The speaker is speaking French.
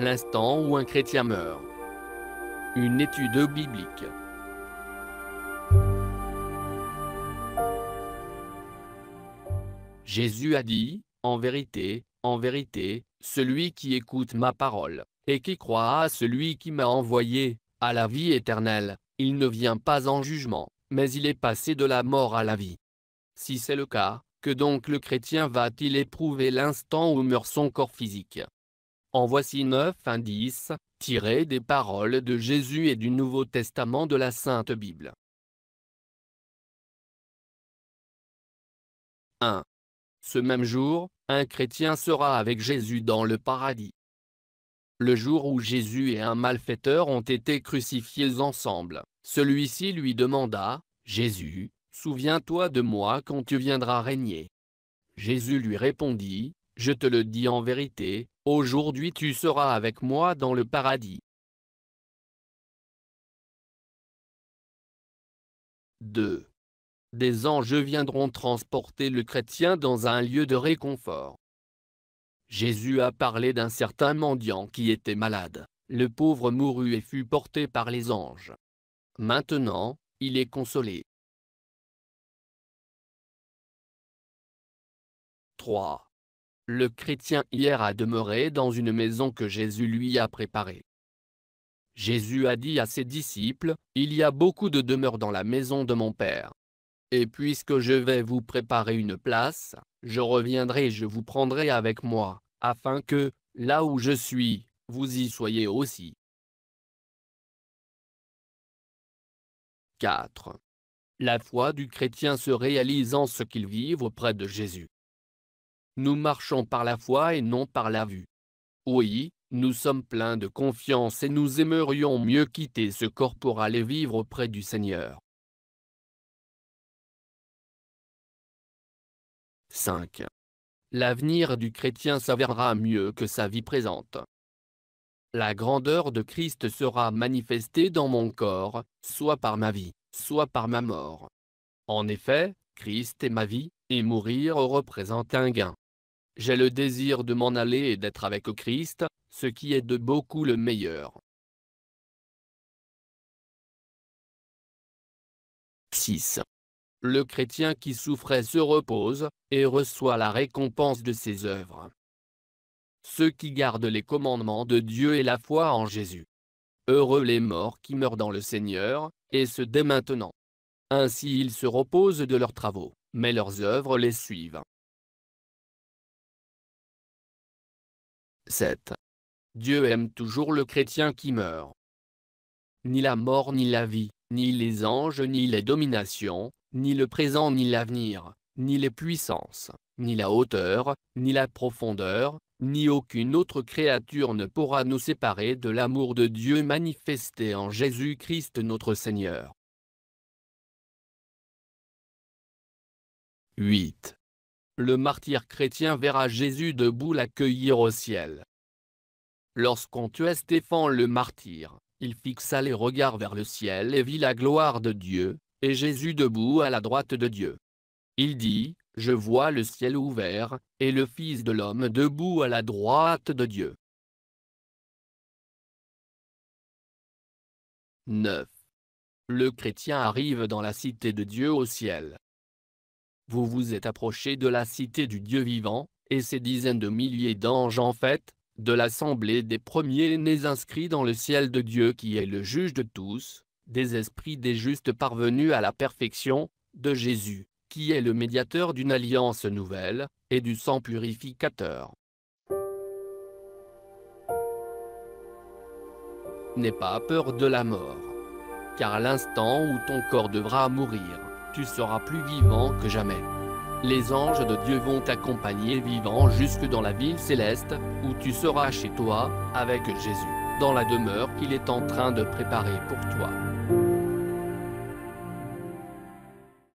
L'instant où un chrétien meurt. Une étude biblique. Jésus a dit, En vérité, en vérité, celui qui écoute ma parole, et qui croit à celui qui m'a envoyé, à la vie éternelle, il ne vient pas en jugement, mais il est passé de la mort à la vie. Si c'est le cas, que donc le chrétien va-t-il éprouver l'instant où meurt son corps physique en voici neuf indices, tirés des paroles de Jésus et du Nouveau Testament de la Sainte Bible. 1. Ce même jour, un chrétien sera avec Jésus dans le paradis. Le jour où Jésus et un malfaiteur ont été crucifiés ensemble, celui-ci lui demanda, Jésus, souviens-toi de moi quand tu viendras régner. Jésus lui répondit, Je te le dis en vérité, Aujourd'hui tu seras avec moi dans le paradis. 2. Des anges viendront transporter le chrétien dans un lieu de réconfort. Jésus a parlé d'un certain mendiant qui était malade. Le pauvre mourut et fut porté par les anges. Maintenant, il est consolé. 3 le chrétien hier a demeuré dans une maison que Jésus lui a préparée. Jésus a dit à ses disciples, Il y a beaucoup de demeures dans la maison de mon Père. Et puisque je vais vous préparer une place, je reviendrai et je vous prendrai avec moi, afin que, là où je suis, vous y soyez aussi. 4. La foi du chrétien se réalise en ce qu'il vive auprès de Jésus nous marchons par la foi et non par la vue. Oui, nous sommes pleins de confiance et nous aimerions mieux quitter ce corps pour aller vivre auprès du Seigneur. 5. L'avenir du chrétien s'avérera mieux que sa vie présente. La grandeur de Christ sera manifestée dans mon corps, soit par ma vie, soit par ma mort. En effet, Christ est ma vie, et mourir représente un gain. J'ai le désir de m'en aller et d'être avec Christ, ce qui est de beaucoup le meilleur. 6. Le chrétien qui souffrait se repose, et reçoit la récompense de ses œuvres. Ceux qui gardent les commandements de Dieu et la foi en Jésus. Heureux les morts qui meurent dans le Seigneur, et ce dès maintenant. Ainsi ils se reposent de leurs travaux, mais leurs œuvres les suivent. 7. Dieu aime toujours le chrétien qui meurt. Ni la mort ni la vie, ni les anges ni les dominations, ni le présent ni l'avenir, ni les puissances, ni la hauteur, ni la profondeur, ni aucune autre créature ne pourra nous séparer de l'amour de Dieu manifesté en Jésus-Christ notre Seigneur. 8 le martyr chrétien verra Jésus debout l'accueillir au ciel. Lorsqu'on tuait Stéphane le martyr, il fixa les regards vers le ciel et vit la gloire de Dieu, et Jésus debout à la droite de Dieu. Il dit, Je vois le ciel ouvert, et le Fils de l'homme debout à la droite de Dieu. 9. Le chrétien arrive dans la cité de Dieu au ciel. Vous vous êtes approché de la cité du Dieu vivant, et ses dizaines de milliers d'anges en fait, de l'assemblée des premiers-nés inscrits dans le ciel de Dieu qui est le juge de tous, des esprits des justes parvenus à la perfection, de Jésus, qui est le médiateur d'une alliance nouvelle, et du sang purificateur. N'aie pas peur de la mort, car l'instant où ton corps devra mourir, tu seras plus vivant que jamais. Les anges de Dieu vont t'accompagner vivant jusque dans la ville céleste, où tu seras chez toi, avec Jésus, dans la demeure qu'il est en train de préparer pour toi.